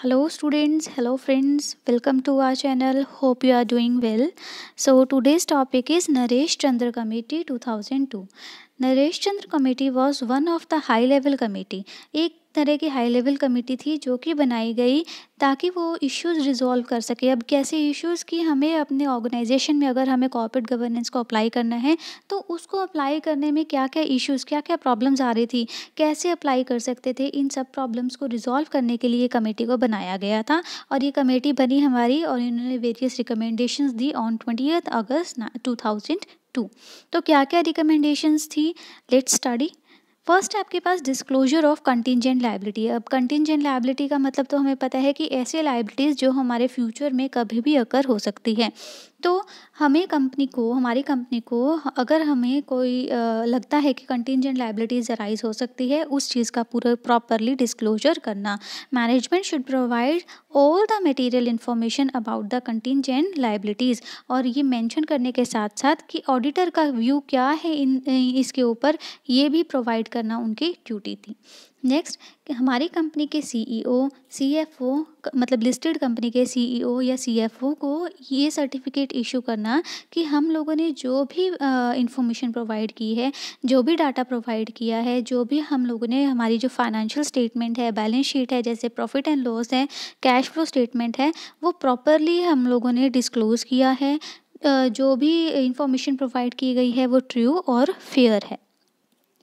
hello students hello friends welcome to our channel hope you are doing well so today's topic is naresh chandra committee 2002 naresh chandra committee was one of the high level committee ek तरह की high level committee थी जो कि बनाई गई ताकि वो issues resolve कर सके अब कैसे इश्यूज़ की हमें अपने ऑर्गेनाइजेशन में अगर हमें कॉर्पोरेट गवर्नेंस को अप्लाई करना है तो उसको अप्लाई करने में क्या क्या इश्यूज़ क्या क्या प्रॉब्लम्स आ रही थी कैसे अप्लाई कर सकते थे इन सब प्रॉब्लम्स को रिजॉल्व करने के लिए कमेटी को बनाया गया था और ये कमेटी बनी हमारी और इन्होंने वेरियस रिकमेंडेशन दी ऑन ट्वेंटी अगस्त टू तो क्या क्या रिकमेंडेशंस थी लेट्स स्टडी फर्स्ट आपके पास डिस्क्लोजर ऑफ कंटिजेंट लाइबिलिटी अब कंटिजेंट लाइबिलिटी का मतलब तो हमें पता है कि ऐसे लाइबिलिटीज़ जो हमारे फ्यूचर में कभी भी अकर हो सकती है तो हमें कंपनी को हमारी कंपनी को अगर हमें कोई लगता है कि कंटिजेंट लाइबिलिटीज़ अराइज हो सकती है उस चीज़ का पूरा प्रॉपरली डिस्क्लोजर करना management should provide all the material information about the contingent liabilities और ये मेंशन करने के साथ साथ कि ऑडिटर का व्यू क्या है इन इसके ऊपर ये भी प्रोवाइड करना उनकी ड्यूटी थी नेक्स्ट हमारी कंपनी के सीईओ, सीएफओ e मतलब लिस्टेड कंपनी के सीईओ e या सीएफओ को ये सर्टिफिकेट इशू करना कि हम लोगों ने जो भी इंफॉर्मेशन प्रोवाइड की है जो भी डाटा प्रोवाइड किया है जो भी हम लोगों ने हमारी जो फाइनेंशियल स्टेटमेंट है बैलेंस शीट है जैसे प्रॉफिट एंड लॉस है कैश फ्लो स्टेटमेंट है वो प्रॉपरली हम लोगों ने डिस्क्लोज़ किया है जो भी इंफॉर्मेशन प्रोवाइड की गई है वो ट्रू और फेयर है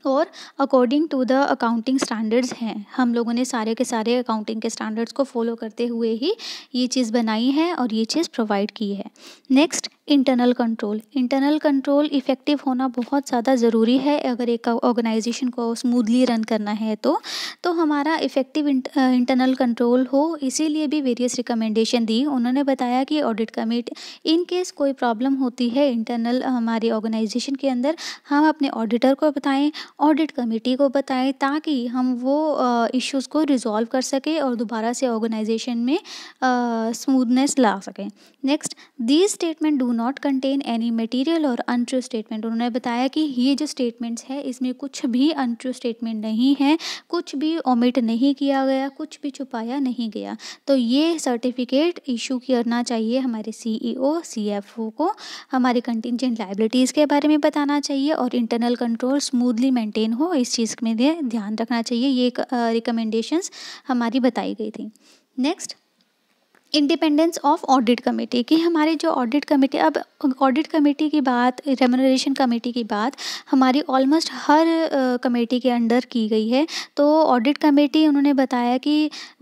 और according to the accounting standards हैं हम लोगों ने सारे के सारे अकाउंटिंग के स्टैंडर्ड्स को फॉलो करते हुए ही ये चीज़ बनाई है और ये चीज़ प्रोवाइड की है next internal control internal control effective होना बहुत ज़्यादा ज़रूरी है अगर एक ऑर्गेनाइजेशन को स्मूथली रन करना है तो तो हमारा इफ़ेक्टिव इंटरनल कंट्रोल हो इसीलिए भी वेरियस रिकमेंडेशन दी उन्होंने बताया कि ऑडिट कमेटी इन केस कोई प्रॉब्लम होती है इंटरनल हमारी ऑर्गेनाइजेशन के अंदर हम अपने ऑडिटर को बताएं ऑडिट कमेटी को बताएं ताकि हम वो इश्यूज़ को रिजॉल्व कर सकें और दोबारा से ऑर्गेनाइजेशन में स्मूदनेस ला सकें next the statement do not contain any material और अनट्रू स्टेटमेंट उन्होंने बताया कि ये जो स्टेटमेंट्स है इसमें कुछ भी अनट्रू स्टेटमेंट नहीं है कुछ भी ओमिट नहीं किया गया कुछ भी छुपाया नहीं गया तो ये सर्टिफिकेट इशू करना चाहिए हमारे सीईओ सीएफओ e को हमारे कंटिजेंट लाइबिलिटीज़ के बारे में बताना चाहिए और इंटरनल कंट्रोल स्मूदली मेंटेन हो इस चीज़ में ध्यान रखना चाहिए ये रिकमेंडेशन हमारी बताई गई थी next independence of audit committee कि हमारी जो ऑडिट कमेटी अब ऑडिट कमेटी की बात रेमोनरेशन कमेटी की बात हमारी ऑलमोस्ट हर कमेटी के अंडर की गई है तो ऑडिट कमेटी उन्होंने बताया कि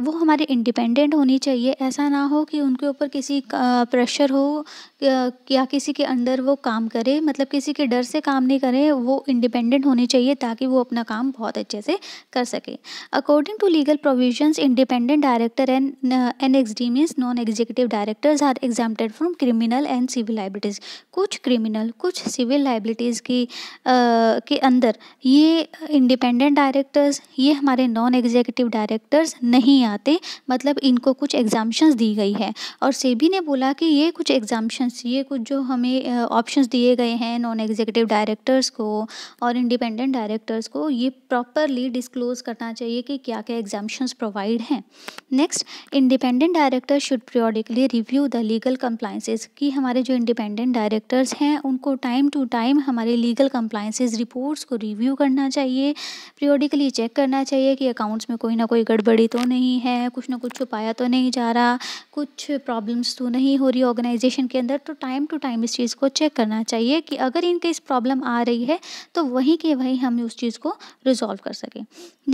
वो हमारी इंडिपेंडेंट होनी चाहिए ऐसा ना हो कि उनके ऊपर किसी का प्रेशर हो या किसी के अंडर वो काम करे मतलब किसी के डर से काम नहीं करें वो इंडिपेंडेंट होनी चाहिए ताकि वो अपना काम बहुत अच्छे से कर सके according to legal provisions independent director and an ex non executive directors are exempted from criminal and civil liabilities कुछ क्रिमिनल कुछ सिविल लाइबिलिटीज़ की आ, के अंदर ये इंडिपेंडेंट डायरेक्टर्स ये हमारे नॉन एग्जीक्यूटिव डायरेक्टर्स नहीं आते मतलब इनको कुछ एग्जाम्शंस दी गई है और सेबी ने बोला कि ये कुछ एग्जाम्शंस ये कुछ जो हमें ऑप्शन दिए गए हैं नॉन एग्जीक्यूटिव डायरेक्टर्स को और इंडिपेंडेंट डायरेक्टर्स को ये प्रॉपरली डिस्क्लोज करना चाहिए कि क्या क्या एग्जाम्शंस प्रोवाइड हैं next independent director should periodically review the legal compliances कि हमारे जो इंडिपेंडेंट डायरेक्टर्स हैं उनको टाइम टू टाइम हमारे लीगल कम्प्लाइंसेज रिपोर्ट्स को रिव्यू करना चाहिए पीरियोडिकली चेक करना चाहिए कि अकाउंट्स में कोई ना कोई गड़बड़ी तो नहीं है कुछ ना कुछ छुपाया तो नहीं जा रहा कुछ प्रॉब्लम्स तो नहीं हो रही ऑर्गेनाइजेशन के अंदर तो टाइम टू टाइम इस चीज़ को चेक करना चाहिए कि अगर इनके इस प्रॉब्लम आ रही है तो वहीं के वहीं हम उस चीज़ को रिजॉल्व कर सकें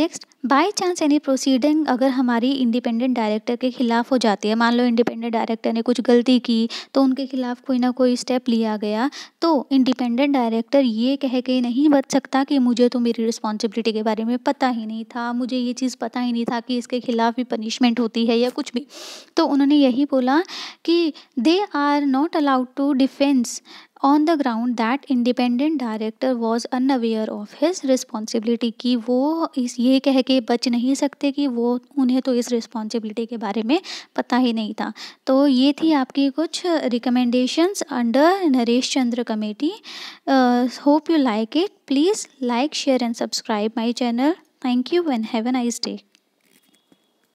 next by chance any proceeding अगर हमारी इंडिपेंडेंट डायरेक्टर के खिलाफ हो जाती है मान लो इंडिपेंडेंट डायरेक्टर ने कुछ गलती की तो उनके खिलाफ कोई ना कोई स्टेप लिया गया तो इंडिपेंडेंट डायरेक्टर ये कह के नहीं बच सकता कि मुझे तो मेरी रिस्पॉन्सिबिलिटी के बारे में पता ही नहीं था मुझे ये चीज़ पता ही नहीं था कि इसके खिलाफ भी पनिशमेंट होती है या कुछ भी तो उन्होंने यही बोला कि they are not allowed to defence on the ground that independent director was unaware of his responsibility कि वो इस ये कह के बच नहीं सकते कि वो उन्हें तो इस रिस्पॉन्सिबिलिटी के बारे में पता ही नहीं था तो ये थी आपकी कुछ recommendations under Naresh Chandra committee hope you like it please like share and subscribe my channel thank you and have a nice day